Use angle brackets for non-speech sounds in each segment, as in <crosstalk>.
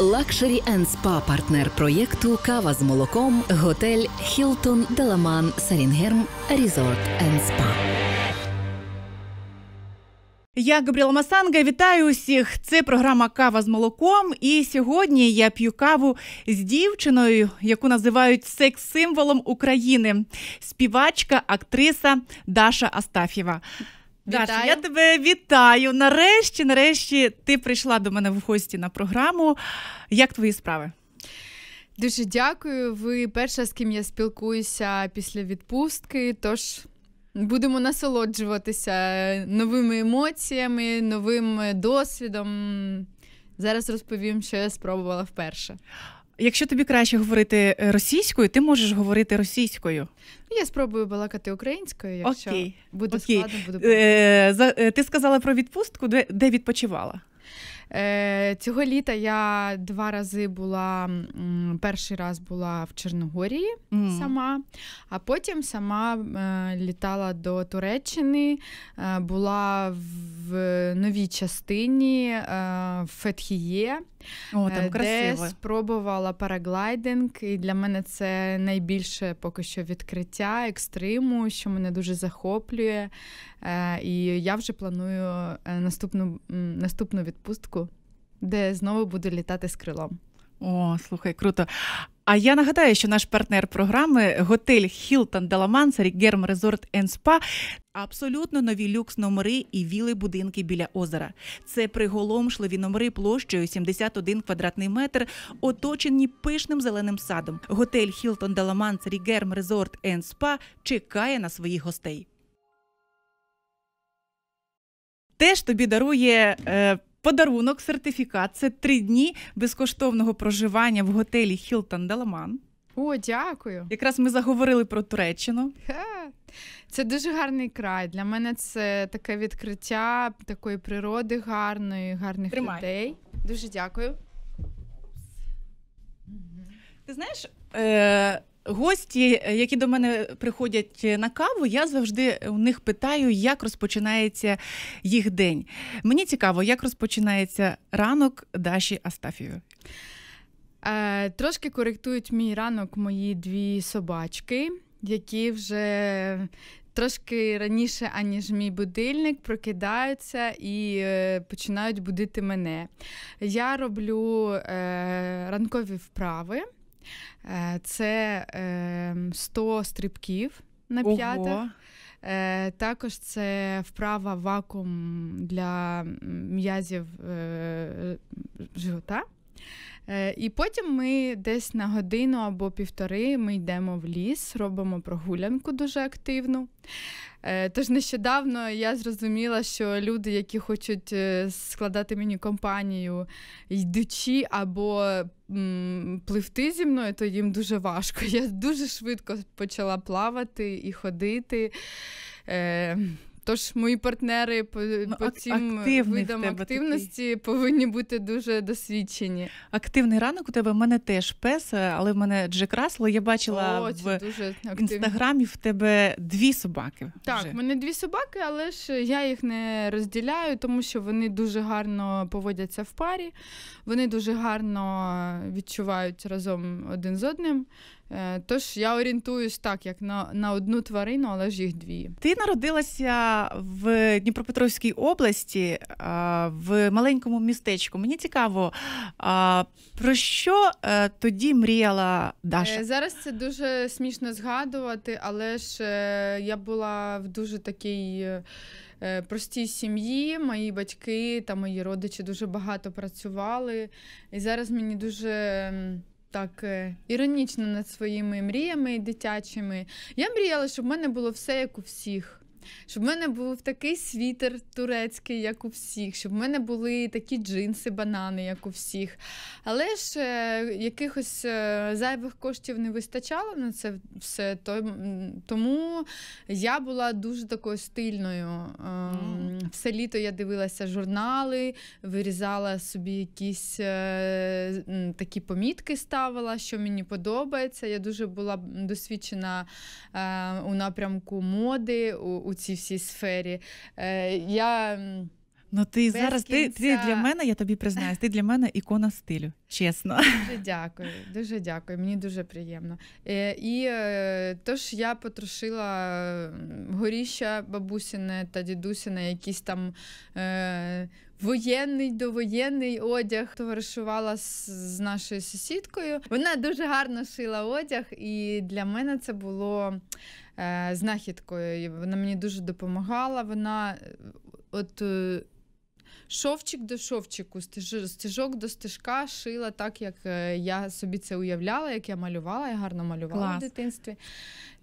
Лакшері енд спа партнер проєкту Кава з молоком, готель Хілтон, Деламан, Сарінгерм, Різорт енд спа. Я Габріла Масанга, вітаю усіх. Це програма Кава з молоком. І сьогодні я п'ю каву з дівчиною, яку називають секс-символом України. Співачка, актриса Даша Астафєва. Даша, я тебе вітаю. Нарешті, нарешті, ти прийшла до мене в гості на програму. Як твої справи? Дуже дякую. Ви перша, з ким я спілкуюся після відпустки. Тож будемо насолоджуватися е, новими емоціями, новим е, досвідом. Зараз розповім, що я спробувала вперше. Якщо тобі краще говорити е, російською, ти можеш говорити російською. Ну, я спробую балакати українською, якщо Окей. буде Окей. складно, буду е, за- е, Ти сказала про відпустку, де, де відпочивала? Цього літа я два рази була. Перший раз була в Чорногорії сама, а потім сама літала до Туреччини, була в новій частині в Фетхіє. О, е, там красиво. Де спробувала параглайдинг, і для мене це найбільше поки що відкриття екстриму, що мене дуже захоплює. Е, і я вже планую е, наступну, наступну відпустку, де знову буду літати з крилом. О, слухай, круто. А я нагадаю, що наш партнер програми готель Хілтон Деламансері Герм Резорт Спа абсолютно нові люкс номери і віли будинки біля озера. Це приголомшливі номери площею 71 квадратний метр, оточені пишним зеленим садом. Готель Хілтон Деламансері Герм Резорт Спа чекає на своїх гостей. Теж тобі дарує е, подарунок, сертифікат. Це три дні безкоштовного проживання в готелі Хілтон Даламан. О, дякую. Якраз ми заговорили про Туреччину. Це дуже гарний край. Для мене це таке відкриття такої природи, гарної, гарних Тримай. людей. Дуже дякую. Ти знаєш, е, гості, які до мене приходять на каву, я завжди у них питаю, як розпочинається їх день. Мені цікаво, як розпочинається ранок Даші Астафію. Е, Трошки коректують мій ранок мої дві собачки, які вже. Трошки раніше, аніж мій будильник, прокидаються і е, починають будити мене. Я роблю е, ранкові вправи. Е, це 100 ем, стрибків на п'ятах. Е, також це вправа вакуум для м'язів е, живота. І потім ми десь на годину або півтори ми йдемо в ліс, робимо прогулянку дуже активну. Тож нещодавно я зрозуміла, що люди, які хочуть складати мені компанію, йдучи або пливти зі мною, то їм дуже важко. <laughs> Я дуже швидко почала плавати і ходити. Е, Тож мої партнери по, ну, по цим видам активності такий. повинні бути дуже досвідчені. Активний ранок у тебе в мене теж пес, е, але в мене Джек Расло. Я бачила О, в дуже інстаграмі в тебе дві собаки. Так, в мене дві собаки, але ж я їх не розділяю, тому що вони дуже гарно поводяться в парі, вони дуже гарно відчувають разом один з одним. Е, тож я орієнтуюсь так, як на на одну тварину, але ж їх дві. Ти народилася в Дніпропетровській області е, в маленькому містечку. Мені цікаво, е, про що тоді мріяла Даша? Зараз це дуже смішно згадувати, але ж я була в дуже такій. Простій сім'ї, мої батьки та мої родичі дуже багато працювали. І зараз мені дуже так е, іронічно над своїми мріями дитячими. Я мріяла, щоб в мене було все як у всіх щоб в мене був такий світер турецький, як у всіх, щоб в мене були такі джинси, банани, як у всіх. Але ж е, якихось е, зайвих коштів не вистачало на це все. Тому я була дуже такою стильною. Mm. Все літо я дивилася журнали, вирізала собі якісь е, такі помітки, ставила, що мені подобається. Я дуже була досвідчена у напрямку моди. у цій всій сфері. Е, я... Ну, ти Без зараз кінця... ти, ти для мене, я тобі признаюсь, ти для мене ікона стилю. Чесно. Дуже дякую, дуже дякую, мені дуже приємно. Е, і е, тож я потрошила горіща бабусіне та дідусіне, якісь там е, воєнний довоєнний одяг. Товаришувала з, з нашою сусідкою. Вона дуже гарно шила одяг, і для мене це було е, знахідкою. Вона мені дуже допомагала. Вона е, от. Е, шовчик до шовчику, стежок до стежка шила так, як е, я собі це уявляла, як я малювала, я гарно малювала Клас. в дитинстві.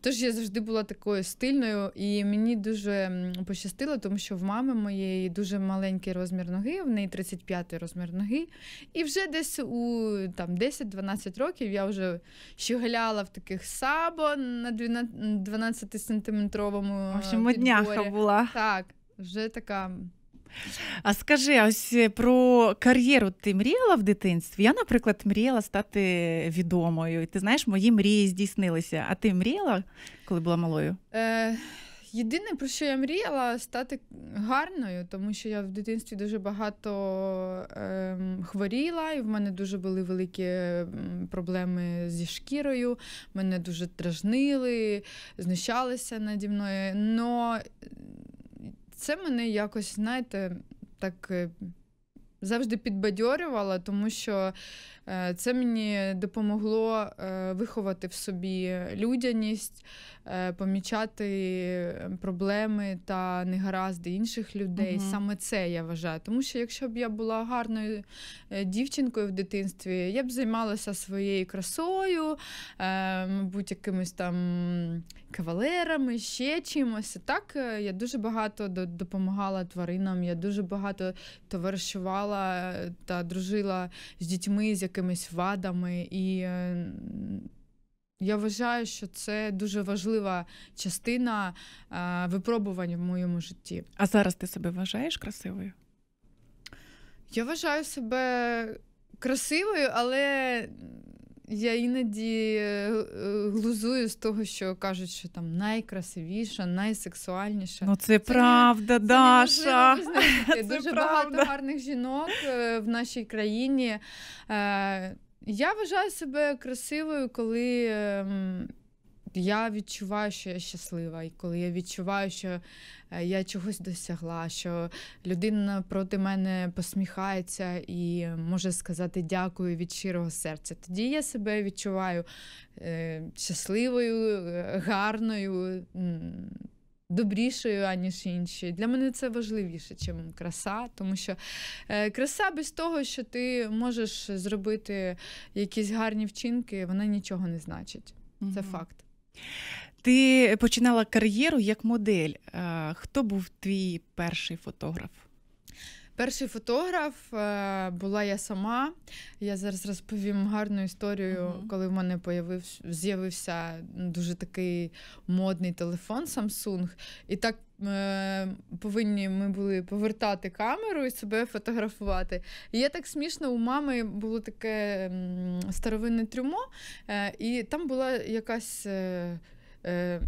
Тож я завжди була такою стильною, і мені дуже пощастило, тому що в мами моєї дуже маленький розмір ноги, в неї 35-й розмір ноги. І вже десь у там 10-12 років я вже щеголяла в таких сабо на 12 сантиметровому. В общем, е, модняха була. Так, вже така а скажи, а ось е, про кар'єру ти мріяла в дитинстві? Я, наприклад, мріяла стати відомою. І ти знаєш, мої мрії здійснилися. А ти мріяла, коли була малою? Е, Єдине, про що я мріяла, стати гарною, тому що я в дитинстві дуже багато е, хворіла, і в мене дуже були великі проблеми зі шкірою. Мене дуже дражнили, знущалися наді мною. Но це мене якось, знаєте, так е, завжди підбадьорювало, тому що Е, це мені допомогло е, виховати в собі людяність, е, помічати проблеми та негаразди інших людей. Угу. Саме це я вважаю. Тому що якщо б я була гарною дівчинкою в дитинстві, я б займалася своєю красою, мабуть, якимись там кавалерами, ще чимось. Так, я дуже багато допомагала тваринам, я дуже багато товаришувала та дружила з дітьми. з якими якимись вадами. І е, я вважаю, що це дуже важлива частина е, випробувань в моєму житті. А зараз ти себе вважаєш красивою? Я вважаю себе красивою, але я іноді е, глузую з того, що кажуть, що там найкрасивіша, найсексуальніша. Ну це, це правда, не, Даша. Це <laughs> це Дуже правда. багато гарних жінок е, в нашій країні. Е, я вважаю себе красивою, коли. Ем, я відчуваю, що я щаслива, і коли я відчуваю, що е, я чогось досягла, що людина проти мене посміхається і може сказати дякую від щирого серця, тоді я себе відчуваю е, щасливою, е, гарною. Добрішою, аніж інші. Для мене це важливіше, ніж краса, тому що краса без того, що ти можеш зробити якісь гарні вчинки, вона нічого не значить. Це угу. факт. Ти починала кар'єру як модель. Е, хто був твій перший фотограф? Перший фотограф е, була я сама. Я зараз розповім гарну історію, uh коли в мене появив, з'явився дуже такий модний телефон Samsung. І так ми е, повинні ми були повертати камеру і себе фотографувати. І я так смішно у мами було таке старовинне трюмо, е, і там була якась Е,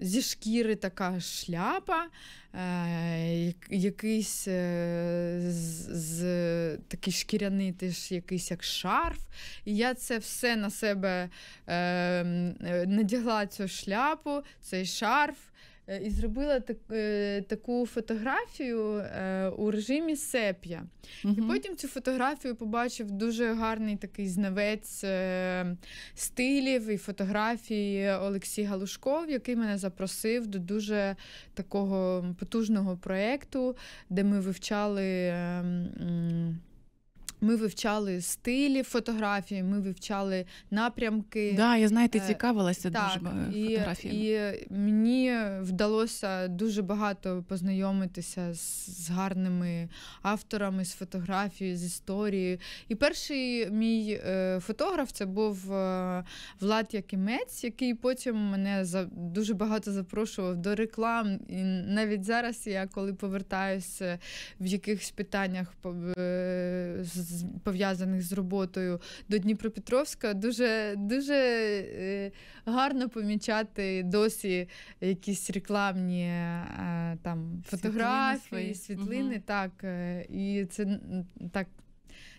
зі шкіри така шляпа, е, якийсь е, з, з, такий шкіряний теж якийсь як шарф. І я це все на себе надягла цю шляпу, цей шарф. Е, і зробила так, е, таку фотографію е, у режимі сеп'я. Угу. І потім цю фотографію побачив дуже гарний такий знавець стилів і фотографії Олексій Галушков, який мене запросив до дуже такого потужного проєкту, де ми вивчали. Ем, ми вивчали стилі фотографії, ми вивчали напрямки. Да, я знаєте, е, цікавилася так, дуже фотографіями. І, і мені вдалося дуже багато познайомитися з, гарними авторами, з фотографією, з історією. І перший мій е, фотограф це був е, Влад Якимець, який потім мене за дуже багато запрошував до реклам. І навіть зараз я коли повертаюся в якихось питаннях з пов'язаних з роботою до Дніпропетровська, дуже дуже е, гарно помічати досі якісь рекламні е, там фотографії, світлини. світлини угу. так, е, І це так.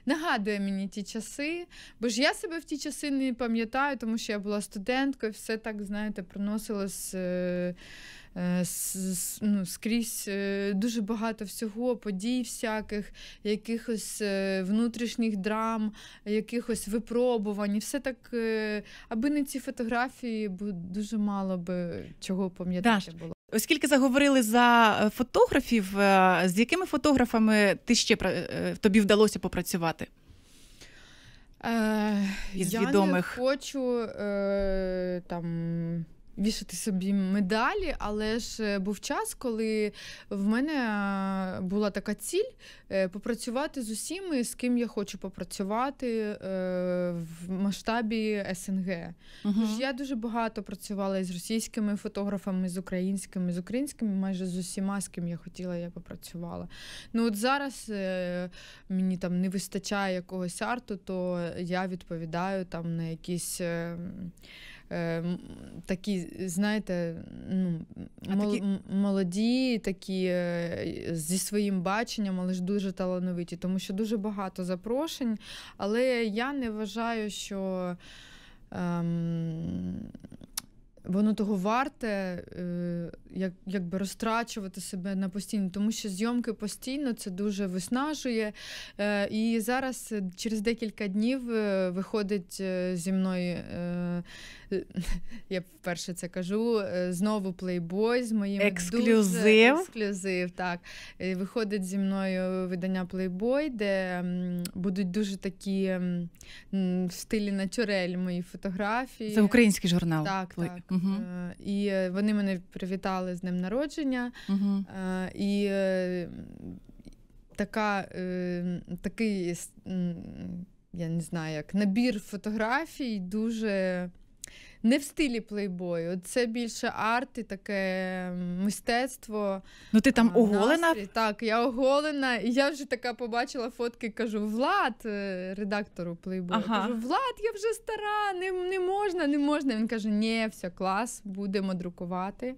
Нагадує мені ті часи, бо ж я себе в ті часи не пам'ятаю, тому що я була студенткою, все так, знаєте, приносилось. Е, ну, скрізь е, дуже багато всього, подій, всяких, якихось е, внутрішніх драм, якихось випробувань. все так, аби не ці фотографії, бо дуже мало би чого пам'ятати було. Оскільки заговорили за фотографів, з якими фотографами ти ще тобі вдалося попрацювати? Із Я відомих? не хочу е, там вішати собі медалі, але ж е, був час, коли в мене е, була така ціль е, попрацювати з усіми, з ким я хочу попрацювати в масштабі СНГ. Угу. Тож я дуже багато працювала із російськими фотографами, з українськими, з українськими, майже з усіма, з ким я хотіла, я попрацювала. Ну от зараз мені там не вистачає якогось арту, то я відповідаю там на якісь. Ем, е, такі, знаєте, ну, мол, такі... молоді, такі е, зі своїм баченням, але ж дуже талановиті, тому що дуже багато запрошень. Але я не вважаю, що. Е, Воно того варте, е, як якби розтрачувати себе на постійно, тому що зйомки постійно це дуже виснажує. Е, і зараз е, через декілька днів виходить зі мною, <laughs> я вперше це кажу, знову плейбой з моїм ексклюзив. Дуже ексклюзив так. Виходить зі мною видання плейбой, де будуть дуже такі в стилі натюрель мої фотографії. Це український журнал. Так, так. Uh-huh. І вони мене привітали з днем народження. Uh-huh. І така, е, такий, я не знаю, як набір фотографій дуже не в стилі плейбою. Це більше арт і таке мистецтво. Ну ти там оголена? Настрій. Так, я оголена, і я вже така побачила фотки, кажу: Влад, е, редактору плейбою. Ага. Кажу, Влад, я вже стара, не, не можна, не можна. Він каже: Ні, все, клас, будемо друкувати.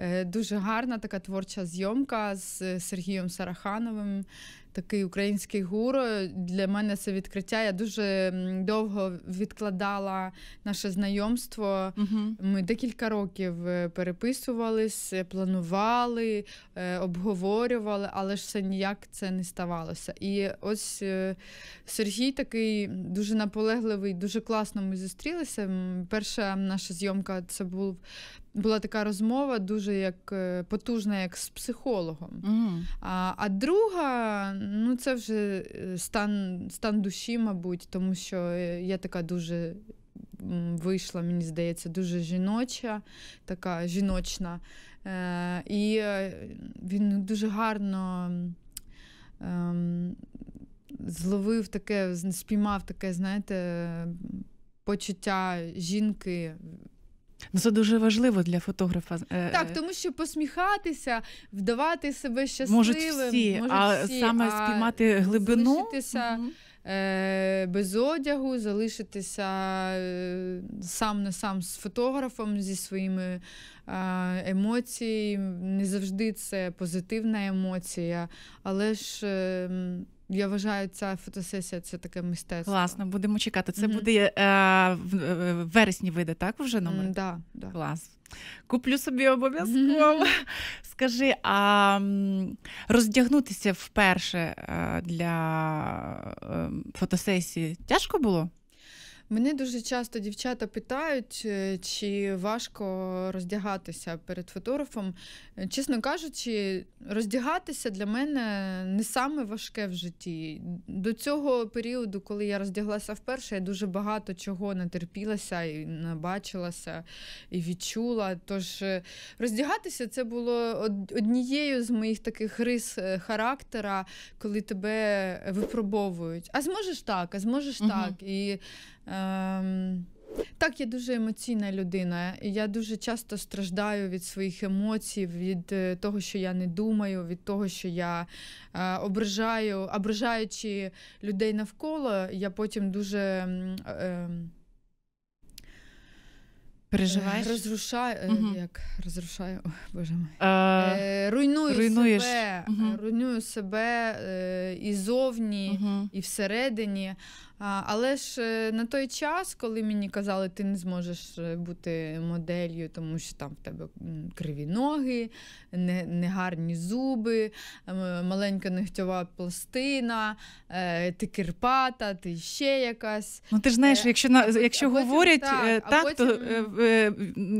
Е, дуже гарна така творча зйомка з е, Сергієм Сарахановим такий український гуру. Для мене це відкриття. Я дуже довго відкладала наше знайомство. Угу. Ми декілька років е, переписувались, е, планували, е, обговорювали, але ж все ніяк це не ставалося. І ось Сергій такий дуже наполегливий, дуже класно ми зустрілися. Перша наша зйомка це був була така розмова, дуже як е, потужна, як з психологом. Mm. А а друга, ну це вже е, стан, стан душі, мабуть, тому що е, я така дуже. Вийшла, мені здається, дуже жіноча, така жіночна. Е, І він дуже гарно е, зловив таке, спіймав таке, знаєте, почуття жінки Ну, це дуже важливо для фотографа. Е, так, тому що посміхатися, вдавати себе щасливим, можуть всі, можуть а всі, саме а спіймати глибину. Залишитися угу. без одягу, залишитися е, сам на сам з фотографом, зі своїми емоціями. Не завжди це позитивна емоція, але ж. Ем, я вважаю, ця фотосесія це таке мистецтво. Класно, будемо чекати. Це буде е, е, в вересні вийде, так вже номер? Mm, да, да. Клас. Куплю собі обов'язково. Mm-hmm. <laughs> Скажи, а роздягнутися вперше е, для е, фотосесії тяжко було? Мене дуже часто дівчата питають, е, чи важко роздягатися перед фотографом. Е, чесно кажучи, роздягатися для мене не саме важке в житті. До цього періоду, коли я роздяглася вперше, я дуже багато чого натерпілася і набачилася і відчула. Тож е, роздягатися це було однією з моїх таких рис характера, коли тебе випробовують. А зможеш так, а зможеш угу. так. І Ем... Так, я дуже емоційна людина. Я дуже часто страждаю від своїх емоцій, від е, того, що я не думаю, від того, що я е, ображаю, ображаючи людей навколо, я потім дуже. Е, Переживаєш? Розрушаю, угу. як розрушаю, о, боже мій. Е, руйную руйнуєш. себе, угу. руйную себе е, і зовні, угу. і всередині. Але ж е, на той час, коли мені казали, ти не зможеш е, бути моделлю, тому що там в тебе криві ноги, негарні зуби, маленька ногтьова пластина, е, ти кирпата, ти ще якась. Ну ти ж знаєш, якщо на якщо потім, говорять так, так потім... то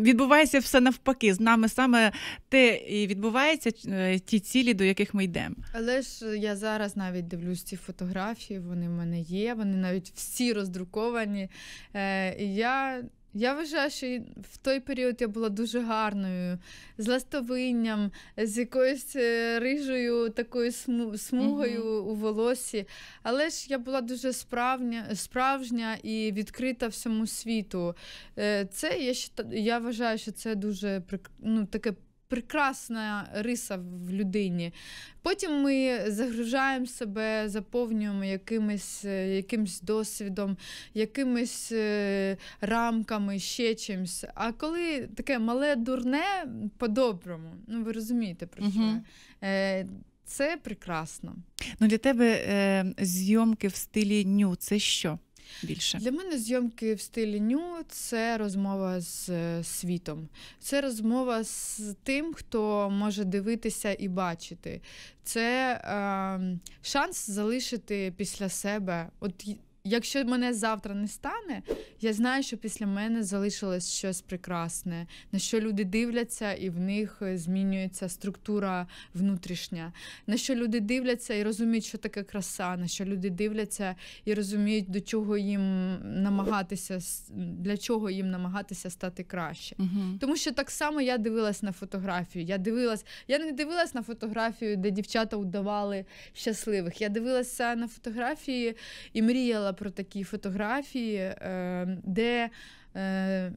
відбувається все навпаки. З нами саме те і відбувається ті цілі, до яких ми йдемо. Але ж я зараз навіть дивлюсь ці фотографії, вони в мене є. вони навіть всі роздруковані. Е, і я я вважаю, що в той період я була дуже гарною, з ластовинням, з якоюсь е, рижою такою смугою mm у волосі. Але ж я була дуже справня, справжня і відкрита всьому світу. Е, це я я вважаю, що це дуже ну, таке прекрасна риса в людині. Потім ми загружаємо себе, заповнюємо якимось е, якимось досвідом, якимись е, рамками, ще чимось. А коли таке мале дурне по-доброму, ну ви розумієте про що. Uh-huh. Це прекрасно. Ну Для тебе е, зйомки в стилі ню це що? більше? Для мене зйомки в стилі ню це розмова з е, світом, це розмова з тим, хто може дивитися і бачити. Це е, шанс залишити після себе. От Якщо мене завтра не стане, я знаю, що після мене залишилось щось прекрасне, на що люди дивляться, і в них е, змінюється структура внутрішня, на що люди дивляться і розуміють, що таке краса, на що люди дивляться і розуміють, до чого їм намагатися для чого їм намагатися стати краще. uh Тому що так само я дивилась на фотографію. Я дивилась, я не дивилась на фотографію, де дівчата удавали щасливих. Я дивилася на фотографії і мріяла про такі фотографії, ем, де е,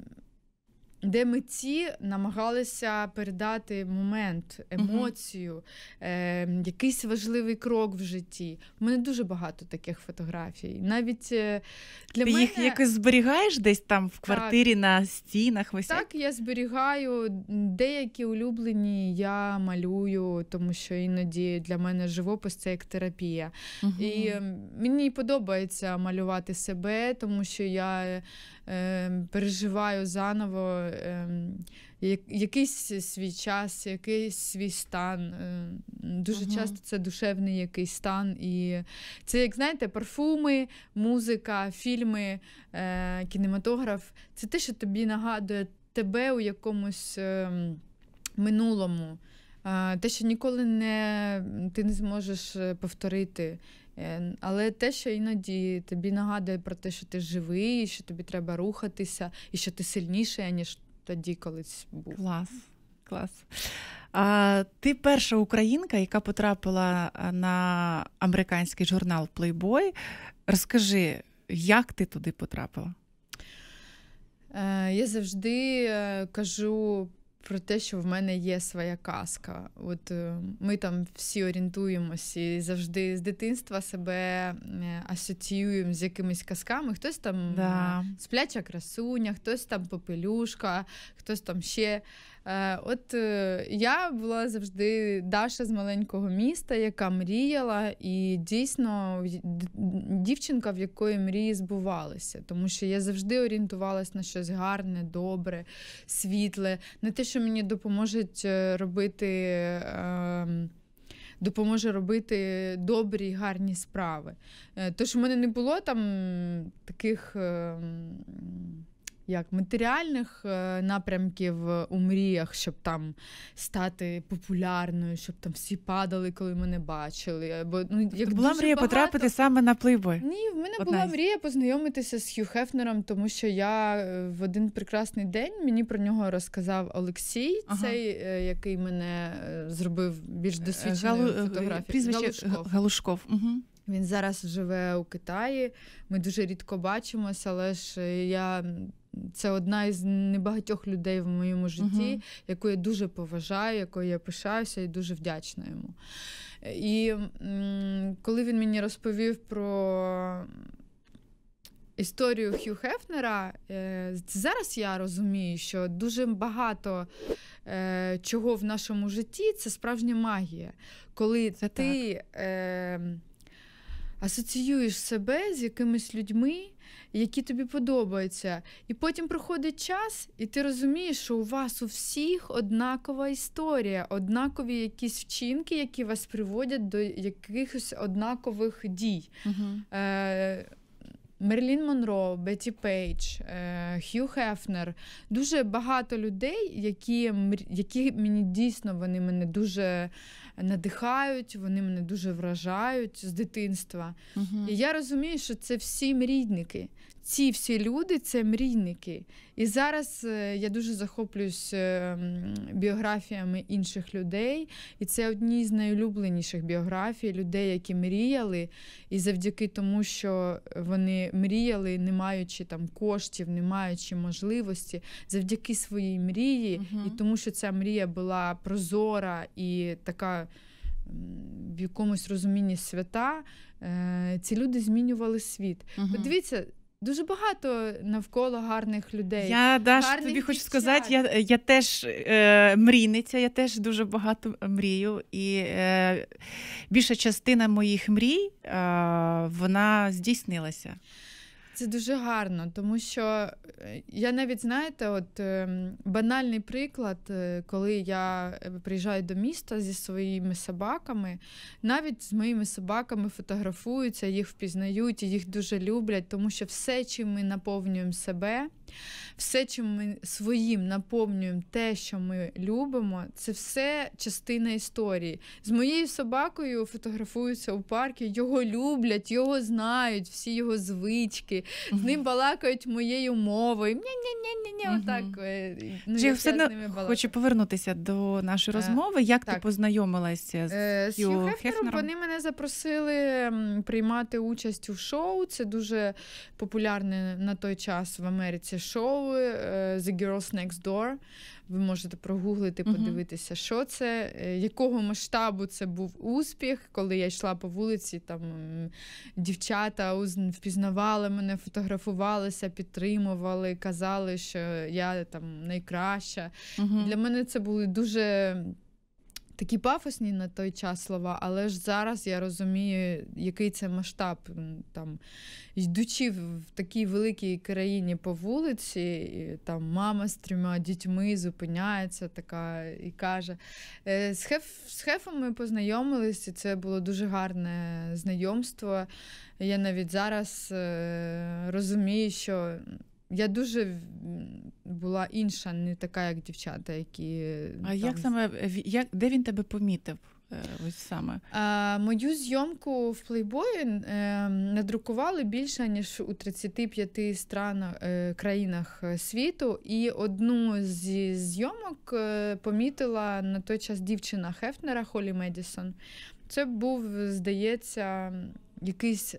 де митці намагалися передати момент, емоцію, е, якийсь важливий крок в житті. У мене дуже багато таких фотографій. Навіть е, для Ти мене... їх якось зберігаєш десь там в квартирі так, на стінах? висять? Так, я зберігаю. Деякі улюблені я малюю, тому що іноді для мене живопис це як терапія. Угу. І мені подобається малювати себе, тому що я е, Ем, переживаю заново ем, якийсь свій час, якийсь свій стан. Е, дуже угу. часто це душевний якийсь стан. І це, як знаєте, парфуми, музика, фільми, е, кінематограф це те, що тобі нагадує тебе у якомусь ем, минулому. Те, що ніколи не ти не зможеш е, повторити, Е, але те, що іноді тобі нагадує про те, що ти живий, що тобі треба рухатися, і що ти сильніший, ніж тоді колись був. Клас. Клас. А, Ти перша українка, яка потрапила е, на американський журнал Playboy. Розкажи, як ти туди потрапила? Е, я завжди кажу про те, що в мене є своя казка. От е, ми там всі орієнтуємося і завжди з дитинства себе е, асоціюємо з якимись казками. Хтось там да. Е, спляча красуня, хтось там попелюшка, хтось там ще Е, от е, я була завжди Даша з маленького міста, яка мріяла, і дійсно дівчинка, в якої мрії збувалися, тому що я завжди орієнтувалась на щось гарне, добре, світле, на те, що мені допоможуть е, робити. Ем, допоможе робити добрі і гарні справи. Тож в мене не було там таких. Ем, як матеріальних е, напрямків у мріях, щоб там стати популярною, щоб там всі падали, коли мене бачили. Бо ну як тобто була мрія багато... потрапити саме на плейбой? Ні, в мене Одна. була мрія познайомитися з Хью Хефнером, тому що я е, в один прекрасний день мені про нього розказав Олексій, ага. цей е, який мене зробив більш досвідченою Галу... фотографією. Прізвище Галушков. Галушков. Угу. Він зараз живе у Китаї. Ми дуже рідко бачимося, але ж е, я. Це одна із небагатьох людей в моєму житті, угу. яку я дуже поважаю, якою я пишаюся і дуже вдячна йому. І коли він мені розповів про історію Хью Хефнера, е, зараз я розумію, що дуже багато е, чого в нашому житті це справжня магія. Коли це ти. Так. Ем, асоціюєш себе з якимись людьми, які тобі подобаються. І потім проходить час, і ти розумієш, що у вас у всіх однакова історія, однакові якісь вчинки, які вас приводять до якихось однакових дій. Uh-huh. Е- Мерлін Монро, Бетті Пейдж, е, Хью Хефнер дуже багато людей, які які мені дійсно вони мене дуже надихають, вони мене дуже вражають з дитинства. Угу. І я розумію, що це всі рідники, ці всі люди це мрійники. І зараз е, я дуже захоплююсь е, біографіями інших людей. І це одні з найулюбленіших біографій людей, які мріяли. І завдяки тому, що вони мріяли, не маючи там коштів, не маючи можливості, завдяки своїй мрії, угу. і тому, що ця мрія була прозора і така. В якомусь розумінні свята е, ці люди змінювали світ. Подивіться, uh Дуже багато навколо гарних людей. Я Даш, гарних тобі хочу сказати, я я теж е, мрійниця, я теж дуже багато мрію. І е, більша частина моїх мрій е, вона здійснилася це дуже гарно, тому що е, я навіть знаєте, от ем, банальний приклад, е, коли я е, приїжджаю до міста зі своїми собаками, навіть з моїми собаками фотографуються, їх впізнають, їх дуже люблять, тому що все, чим ми наповнюємо себе. Все, чим ми своїм наповнюємо те, що ми любимо, це все частина історії. З моєю собакою фотографуються у парку, його люблять, його знають, всі його звички, uh з ним балакають моєю мовою. Ня-ня-ня-ня-ня, ня uh отак. Е, ну, Чи я все одно хочу повернутися до нашої е, розмови. Як так. ти познайомилася з е, Хью Хефнером? Вони мене запросили приймати участь у шоу. Це дуже популярне на той час в Америці шоу е, The Girls Next Door. Ви можете прогуглити, подивитися, що це, е, якого масштабу це був успіх, коли я йшла по вулиці, там дівчата впізнавали мене, фотографувалися, підтримували, казали, що я там найкраща. Uh-huh. Для мене це були дуже такі пафосні на той час слова, але ж зараз я розумію, який це масштаб. Там йдучи в такій великій країні по вулиці, там мама з трьома дітьми зупиняється така і каже: «Е, з хеф, з хефом ми познайомилися, і це було дуже гарне знайомство. Я навіть зараз е, розумію, що я дуже була інша, не така, як дівчата, які. А ну, там... як саме як, де він тебе помітив? Е, ось саме? А, Мою зйомку в плейбої е, надрукували більше, ніж у 35 странах, е, країнах е, світу. І одну зі зйомок е, помітила на той час дівчина Хефнера Холі Медісон. Це був, здається, якийсь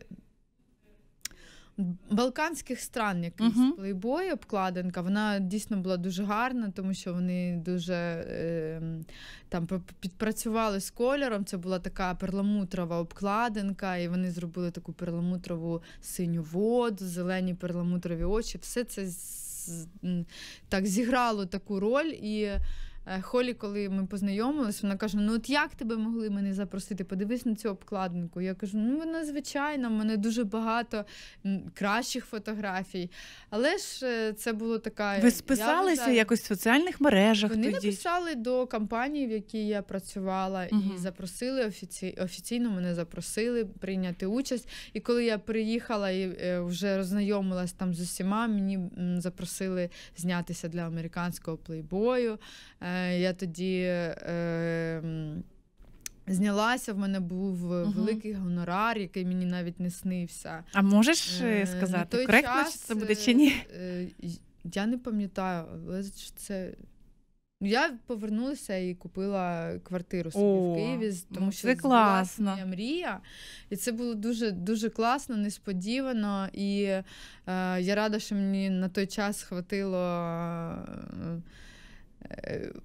балканських стран якийсь uh-huh. плейбой, обкладинка. Вона дійсно була дуже гарна, тому що вони дуже е, там підпрацювали з кольором. Це була така перламутрова обкладинка, і вони зробили таку перламутрову синю воду, зелені перламутрові очі. Все це так зіграло таку роль і. Е, Холі, коли ми познайомились, вона каже: Ну, от як тебе могли мене запросити? Подивись на цю обкладинку. Я кажу, ну вона звичайна, в мене дуже багато кращих фотографій. Але ж е, це було така. Ви списалися я, якось в соціальних мережах? Вони тоді? написали до компанії, в якій я працювала, угу. і запросили офіці... офіційно мене запросили прийняти участь. І коли я приїхала і е, вже роззнайомилась там з усіма, мені запросили знятися для американського плейбою. Е, я тоді Е, знялася, в мене був угу. великий гонорар, який мені навіть не снився. А можеш е, е сказати, коректно час, чи це буде е, чи ні? Е, я не пам'ятаю, але це. Я повернулася і купила квартиру собі О, в Києві, тому що це класно. моя мрія. І це було дуже дуже класно, несподівано. І е, я рада, що мені на той час хватило. Е,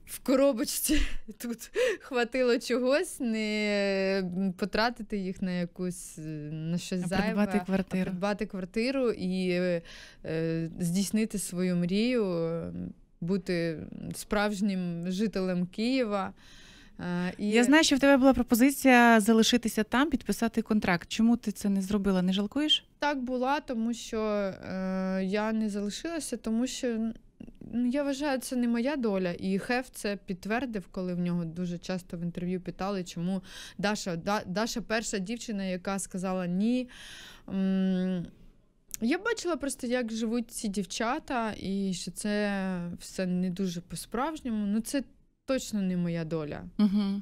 в коробочці <laughs> тут хватило чогось, не потратити їх на якусь е, на щось а зайве, придбати квартиру. А придбати квартиру і е, е, здійснити свою мрію, бути справжнім жителем Києва. І... Я знаю, що в тебе була пропозиція залишитися там, підписати контракт. Чому ти це не зробила? Не жалкуєш? Так була, тому що е, я не залишилася, тому що Ну, я вважаю, це не моя доля. І Хеф це підтвердив, коли в нього дуже часто в інтерв'ю питали, чому Даша, да, Даша перша дівчина, яка сказала ні. Я бачила просто, як живуть ці дівчата, і що це все не дуже по-справжньому. Ну, це точно не моя доля. Угу.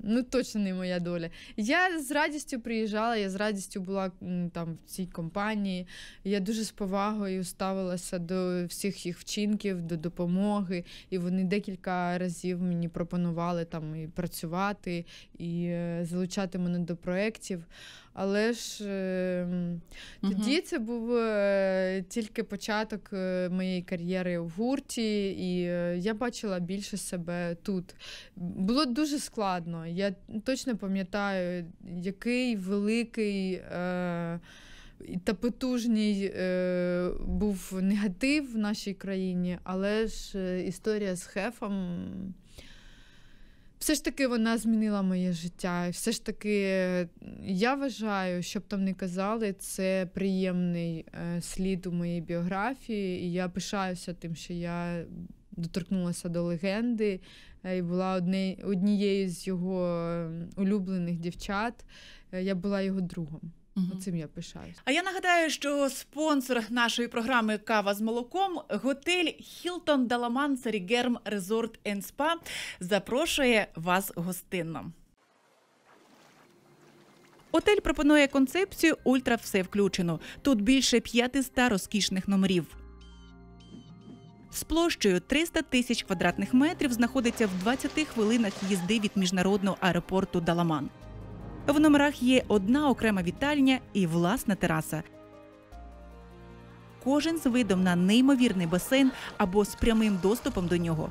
Ну, точно не моя доля. Я з радістю приїжджала, я з радістю була там в цій компанії. Я дуже з повагою ставилася до всіх їх вчинків, до допомоги. І вони декілька разів мені пропонували там і працювати, і е, залучати мене до проєктів. Але ж угу. тоді це був е, тільки початок е, моєї кар'єри в гурті, і е, я бачила більше себе тут. Було дуже складно. Я точно пам'ятаю, який великий. Та потужний е, був негатив в нашій країні, але ж історія з хефом все ж таки вона змінила моє життя. І все ж таки, я вважаю, що б там не казали, це приємний е, слід у моїй біографії, і я пишаюся тим, що я доторкнулася до легенди е, і була однією з його улюблених дівчат. Е, я була його другом. Угу. Цим я пишаюсь. А я нагадаю, що спонсор нашої програми Кава з молоком готель Хілтон Даламан Сарігерм Резорт Спа запрошує вас гостинно. Отель пропонує концепцію Ультра все включено. Тут більше 500 розкішних номерів. З площею 300 тисяч квадратних метрів знаходиться в 20 хвилинах їзди від міжнародного аеропорту Даламан. В номерах є одна окрема вітальня і власна тераса. Кожен з видом на неймовірний басейн або з прямим доступом до нього.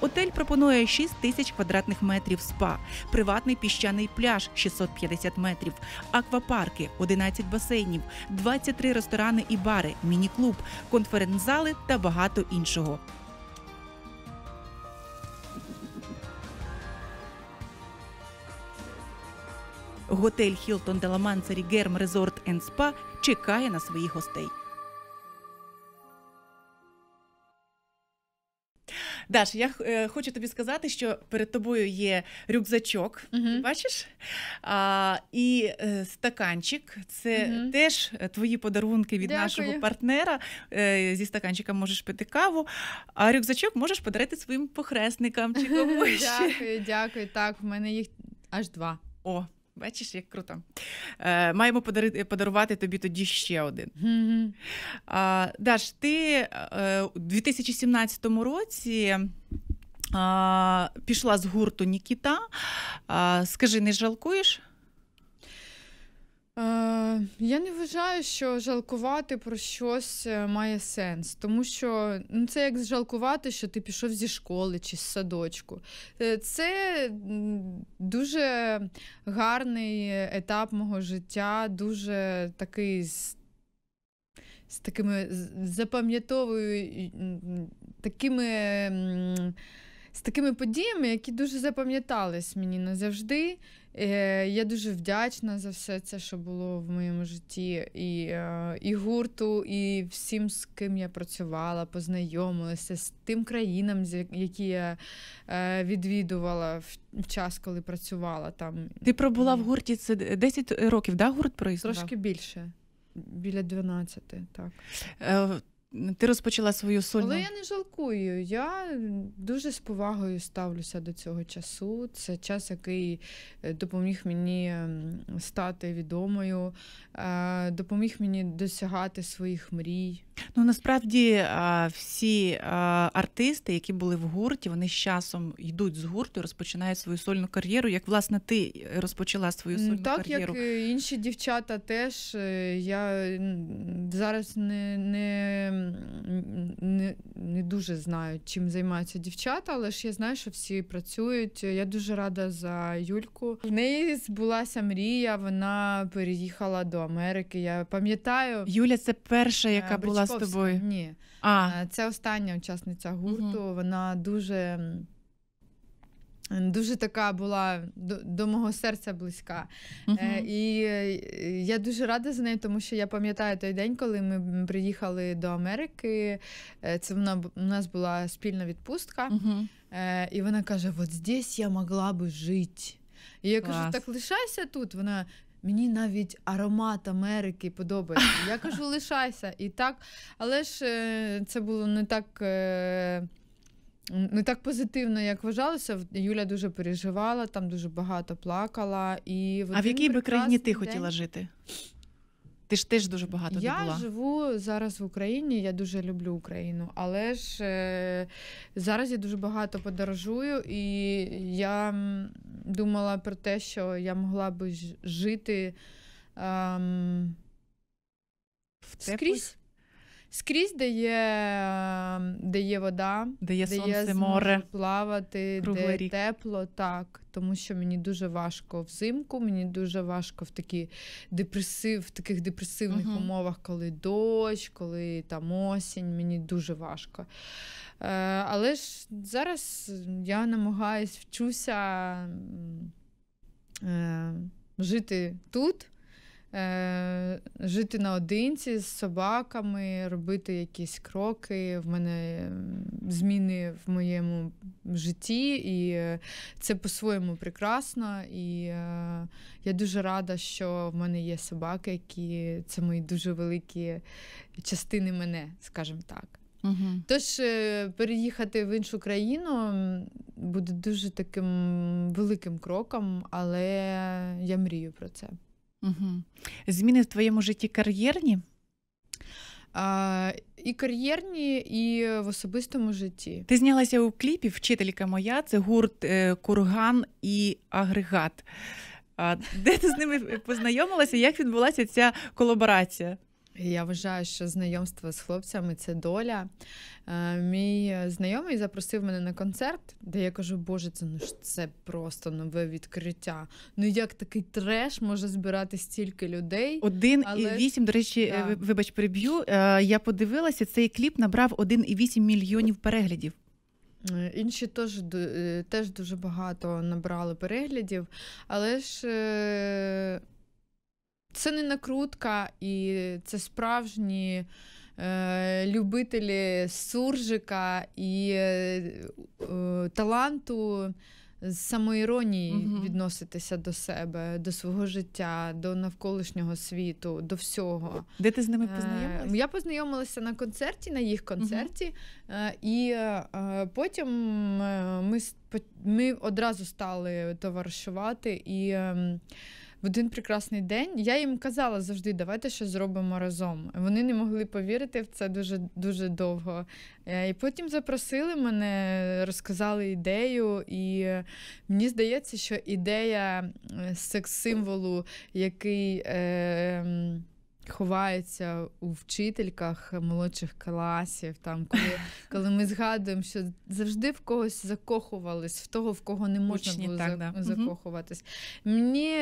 Отель пропонує 6 тисяч квадратних метрів спа, приватний піщаний пляж 650 метрів, аквапарки, 11 басейнів, 23 ресторани і бари, міні-клуб, конференц-зали та багато іншого. Готель Хілтон Деламанцері Герм Резорт енд Спа чекає на своїх гостей. Даш, я е, хочу тобі сказати, що перед тобою є рюкзачок, угу. бачиш? А, І е, стаканчик це угу. теж е, твої подарунки від Дякую. нашого партнера. Е, Зі стаканчика можеш пити каву, а рюкзачок можеш подарити своїм похресникам чи <laughs> комусь. Дякую, дякую. Так, в мене їх аж два. О, Бачиш, як круто. Е, Маємо подари подарувати тобі тоді ще один. Mm-hmm. А, Даш, ти е, у 2017 році а, пішла з гурту Нікіта. А, Скажи, не жалкуєш? Е, я не вважаю, що жалкувати про щось е, має сенс, тому що ну, це як жалкувати, що ти пішов зі школи чи з садочку. Е, це дуже гарний етап мого життя, дуже такий з, з такими запам'ятовую такими. з такими подіями, які дуже запам'ятались мені назавжди. Е, я дуже вдячна за все це, що було в моєму житті, і е, і гурту, і всім, з ким я працювала, познайомилася з тим країнам, з які я е, відвідувала в час, коли працювала там. Ти пробула в гурті це 10 років, да, гурт проіснував? Трошки більше. Біля 12, так. Ти розпочала свою сольну... Але я не жалкую. Я дуже з повагою ставлюся до цього часу. Це час, який е, допоміг мені ем, стати відомою, е, допоміг мені досягати своїх мрій. Ну насправді е, всі артисти, які були в гурті, вони з часом йдуть з гурту, розпочинають свою сольну кар'єру. Як власне ти розпочала свою сольну так, кар'єру? Так, як інші дівчата теж я зараз не. не не не дуже знаю, чим займаються дівчата, але ж я знаю, що всі працюють. Я дуже рада за Юльку. В неї збулася мрія, вона переїхала до Америки. Я пам'ятаю, Юля, це перша, е, яка була з тобою. Ні, а е, це остання учасниця гурту. Угу. Вона дуже. Дуже така була до, до мого серця близька. Uh-huh. Е, і е, я дуже рада за нею, тому що я пам'ятаю той день, коли ми приїхали до Америки. Е, це вона у нас була спільна відпустка, uh-huh. е, і вона каже: От здесь я могла би жити. І я Клас. кажу, так лишайся тут. Вона. Мені навіть аромат Америки подобається. Я кажу, лишайся і так, але ж е, це було не так. Е, не так позитивно, як вважалося. Юля дуже переживала, там дуже багато плакала. І в А в якій би країні ти день... хотіла жити? Ти ж теж дуже багато я була. Я живу зараз в Україні, я дуже люблю Україну, але ж е, зараз я дуже багато подорожую, і я думала про те, що я могла би жити. Е, Скрізь Скрізь де є ем, де є вода, де є де сонце, я море плавати, Круглий де рік. тепло, так. Тому що мені дуже важко взимку, мені дуже важко в такі депресив, в таких депресивних uh-huh. умовах, коли дощ, коли там осінь, мені дуже важко. Е, Але ж зараз я намагаюсь вчуся е, жити тут. Е, жити наодинці з собаками, робити якісь кроки. В мене зміни в моєму житті, і е, це по-своєму прекрасно. І е, я дуже рада, що в мене є собаки, які це мої дуже великі частини мене, скажімо так. Угу. Тож переїхати в іншу країну буде дуже таким великим кроком, але я мрію про це. Угу. Зміни в твоєму житті кар'єрні? А, І кар'єрні, і в особистому житті. Ти знялася у кліпі Вчителька моя це гурт е, Курган і агрегат. А Де ти з ними <laughs> познайомилася? Як відбулася ця колаборація? Я вважаю, що знайомство з хлопцями це доля. Е, мій е, знайомий запросив мене на концерт, де я кажу, Боже, це ну це просто нове відкриття. Ну як такий треш може збирати стільки людей? Один і вісім. До речі, е, да. вибач, переб'ю. Я подивилася, цей кліп набрав 1,8 мільйонів переглядів. Інші теж теж дуже багато набрали переглядів, але ж. Це не накрутка, і це справжні е, любителі суржика і е, таланту з самоіронії угу. відноситися до себе, до свого життя, до навколишнього світу, до всього. Де ти з ними е, познайомилася? Я познайомилася на концерті, на їх концерті, угу. і е, потім ми ми одразу стали товаришувати і. Ем, в один прекрасний день я їм казала завжди, давайте щось зробимо разом. Вони не могли повірити в це дуже дуже довго. Е, і потім запросили мене, розказали ідею, і мені здається, що ідея е, секс-символу, який. Е, Ховається у вчительках молодших класів, там коли <laughs> коли ми згадуємо, що завжди в когось закохувались, в того, в кого не можна Учні, було так, за, да. закохуватись. Мені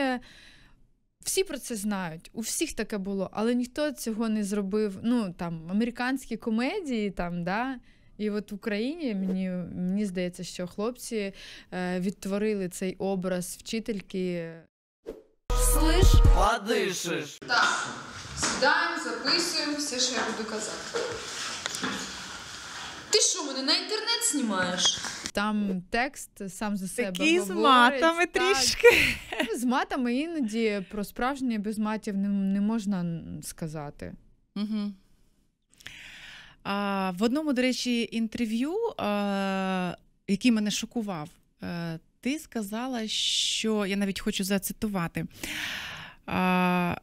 всі про це знають, у всіх таке було, але ніхто цього не зробив. Ну там американські комедії, там да. І от в Україні мені мені здається, що хлопці е, відтворили цей образ вчительки. Слиш, подишиш. Так, сідаємо, записуємо все, що я буду казати. Ти що мене на інтернет знімаєш? Там текст сам за себе. Такі говорить. з матами так. трішки. Ну, з матами іноді про справжнє без матів не, не можна сказати. Угу. А, В одному, до речі, інтерв'ю, а, який мене шокував, а, е, ти сказала, що я навіть хочу зацитувати. А,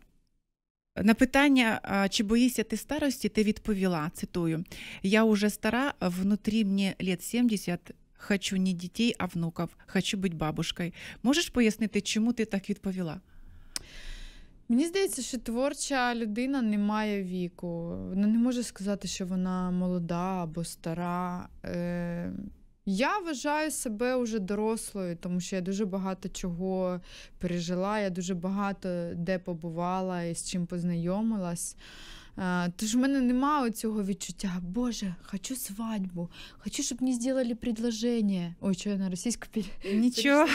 на питання, чи боїшся ти старості, ти відповіла, цитую, я вже стара, внутрі мені лет 70, хочу не дітей, а внуків, хочу бути бабушкою. Можеш пояснити, чому ти так відповіла? Мені здається, що творча людина не має віку. Вона не може сказати, що вона молода або стара. Е, я вважаю себе уже дорослою, тому що я дуже багато чого пережила, я дуже багато де побувала і з чим познайомилась. Е, тож в мене немає цього відчуття. Боже, хочу свадьбу, хочу, щоб мені зробили предложення. Ой, що я на російську пі... Нічого.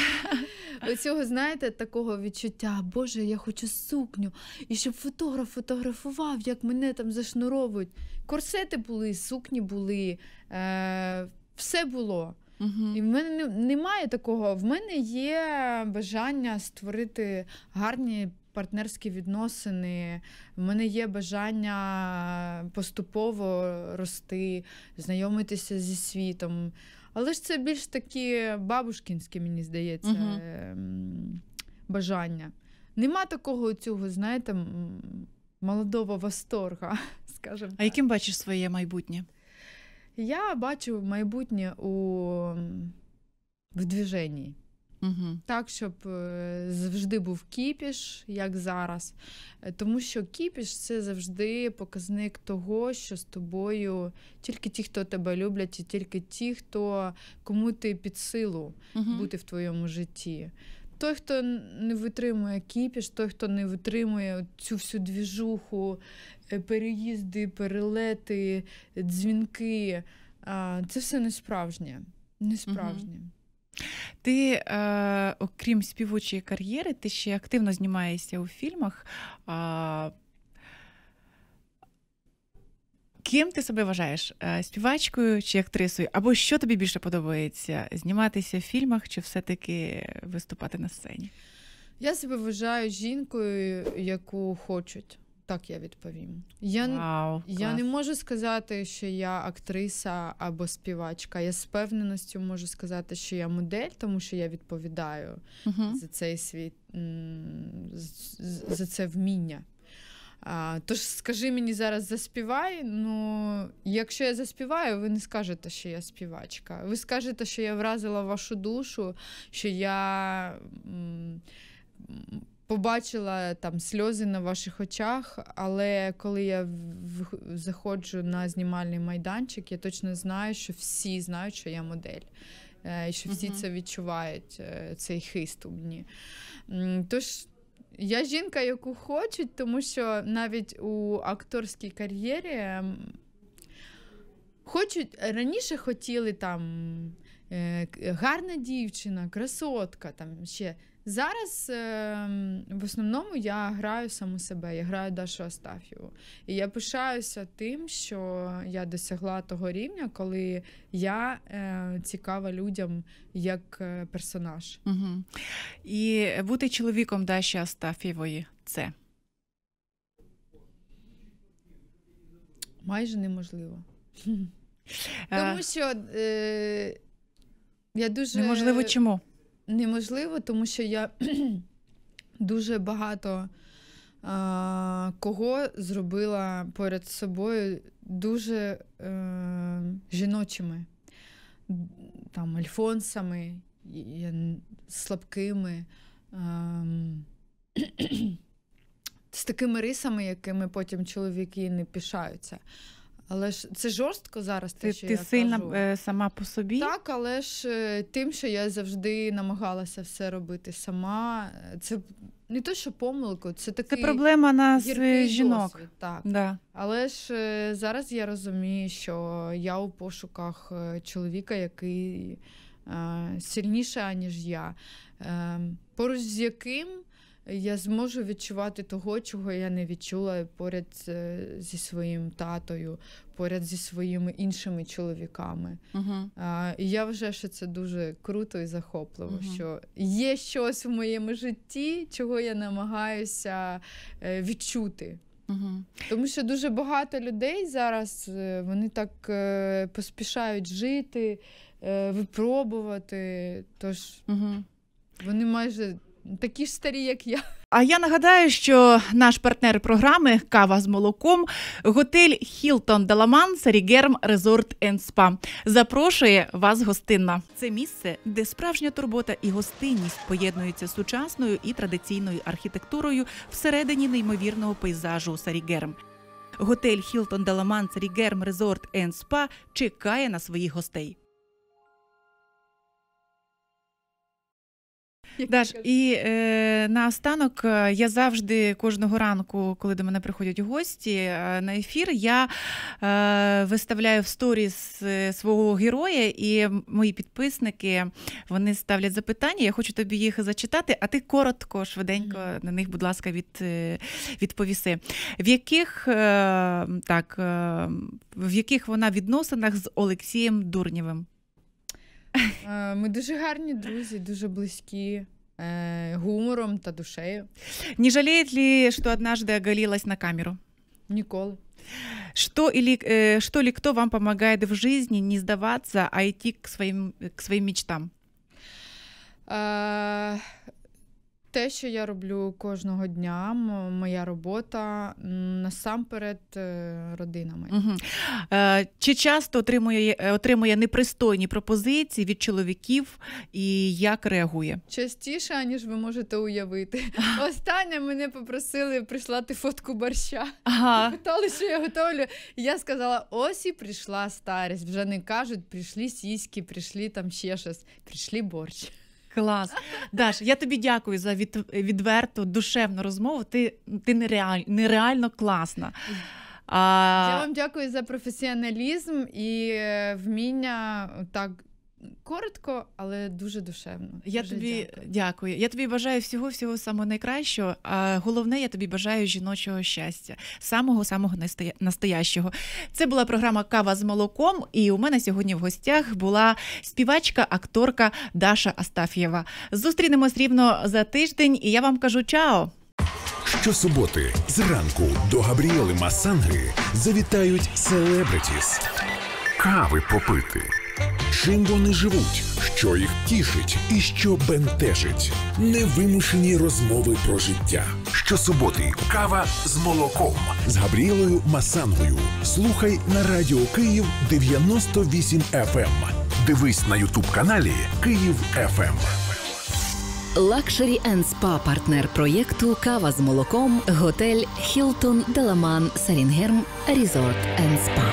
Оцього, знаєте, такого відчуття. Боже, я хочу сукню. І щоб фотограф фотографував, як мене там зашнуровують. Корсети були, сукні були. Е- все було. uh І в мене немає такого. В мене є бажання створити гарні партнерські відносини. В мене є бажання поступово рости, знайомитися зі світом. Але ж це більш такі бабушкінські, мені здається, uh бажання. Нема такого цього, знаєте, молодого восторга, <laughs> скажімо. А яким бачиш своє майбутнє? Я бачу майбутнє у в движенні. Угу. Так, щоб е, завжди був кіпіш, як зараз. Е, тому що кіпіш це завжди показник того, що з тобою тільки ті, хто тебе люблять, і тільки ті, хто кому ти під силу угу. бути в твоєму житті той, хто не витримує кіпіш, той, хто не витримує цю всю двіжуху, е, переїзди, перелети, дзвінки, це все не справжнє. Не справжнє. Угу. Ти, е, окрім співучої кар'єри, ти ще активно знімаєшся у фільмах. Е, Ким ти себе вважаєш? Е, співачкою чи актрисою? Або що тобі більше подобається? Зніматися в фільмах чи все-таки виступати на сцені? Я себе вважаю жінкою, яку хочуть. Так я відповім. Я Вау, я не можу сказати, що я актриса або співачка. Я з певненістю можу сказати, що я модель, тому що я відповідаю uh за цей світ за це вміння. А, Тож скажи мені зараз заспівай. Ну, якщо я заспіваю, ви не скажете, що я співачка. Ви скажете, що я вразила вашу душу, що я м- м- побачила там сльози на ваших очах. Але коли я в- заходжу на знімальний майданчик, я точно знаю, що всі знають, що я модель. Е, і що всі uh це відчувають, е, цей хист у мені. Тож я жінка, яку хочуть, тому що навіть у акторській кар'єрі ем, хочуть раніше хотіли там е, гарна дівчина, красотка, там ще Зараз ем, в основному я граю саму себе, я граю Дашу Астафіву. І я пишаюся тим, що я досягла того рівня, коли я е, цікава людям як е, персонаж. Угу. І бути чоловіком Даші Астафівої це майже неможливо. Е. Тому що е, я дуже. Неможливо чому? неможливо, тому що я <clears throat> дуже багато а, кого зробила перед собою дуже а, е, жіночими, там, альфонсами, слабкими. А, <clears throat> з такими рисами, якими потім чоловіки не пішаються. Але ж це жорстко зараз. Ти, те, що ти я сильна кажу. Е, сама по собі? Так, але ж е, тим, що я завжди намагалася все робити сама. Е, це не то, що помилку, це такий Це проблема нас жінок. Досвід, так. Да. Але ж зараз я розумію, що я у пошуках чоловіка, який сильніше, аніж я, ем, поруч з яким я зможу відчувати того, чого я не відчула поряд е, зі своїм татою, поряд зі своїми іншими чоловіками. Uh-huh. А, І я вважаю, що це дуже круто і захопливо, uh-huh. що є щось в моєму житті, чого я намагаюся е, відчути. Угу. Тому що дуже багато людей зараз е, вони так е, поспішають жити, е, випробувати. Тож угу. вони майже такі ж старі, як я. А я нагадаю, що наш партнер програми Кава з молоком, готель Хілтон Даламан Сарігерм Резорт енд Спа запрошує вас гостинна. Це місце, де справжня турбота і гостинність поєднуються з сучасною і традиційною архітектурою всередині неймовірного пейзажу Сарігерм. Готель Хілтон Даламан Сарігерм Резорт енд Спа чекає на своїх гостей. Даш, і е, наостанок е, я завжди кожного ранку, коли до мене приходять гості е, на ефір, я е, виставляю в сторіс е, свого героя, і мої підписники вони ставлять запитання. Я хочу тобі їх зачитати, а ти коротко, швиденько на них, будь ласка, від, відповіси. В яких е, так, в яких вона відносинах з Олексієм Дурнєвим? <laughs> Ми дуже гарні друзі, дуже близькі. Гумором та душею. Не жалеет ли, что однажды оголилась на камеру? Никола. Что или, э, что ли кто вам помогает в жизни не сдаваться, а идти к своим, к своим мечтам? Те, що я роблю кожного дня, моя робота насамперед е, родинами. Угу. Чи часто отримує е, отримує непристойні пропозиції від чоловіків і як реагує? Частіше, ніж ви можете уявити. Останнє мене попросили прислати фотку борща. Ага. Питали, що я готовлю. я сказала: ось і прийшла старість. Вже не кажуть, прийшли сіськи, прийшли там ще щось, прийшли борщ. Клас. Даш, я тобі дякую за від, відверту душевну розмову. Ти ти нереаль, нереально класна. А... Я вам дякую за професіоналізм і е, вміння так коротко, але дуже душевно. Я дуже тобі дякую. дякую. Я тобі бажаю всього, всього самого найкращого. А головне, я тобі бажаю жіночого щастя, самого самого настоящого. Це була програма Кава з молоком. І у мене сьогодні в гостях була співачка, акторка Даша Астаф'єва. Зустрінемось рівно за тиждень, і я вам кажу чао. Щосуботи зранку до Габріели Масанги завітають селебритіс. Кави попити. Чим вони живуть, що їх тішить і що бентежить, невимушені розмови про життя. Щосуботи кава з молоком з Габріелою Масангою. Слухай на радіо Київ 98 FM. Ем. Дивись на Ютуб каналі Київ FM. Ем. Лакшері Спа партнер проєкту Кава з молоком. Готель Хілтон Деламан Сарінгерм Резорт Спа.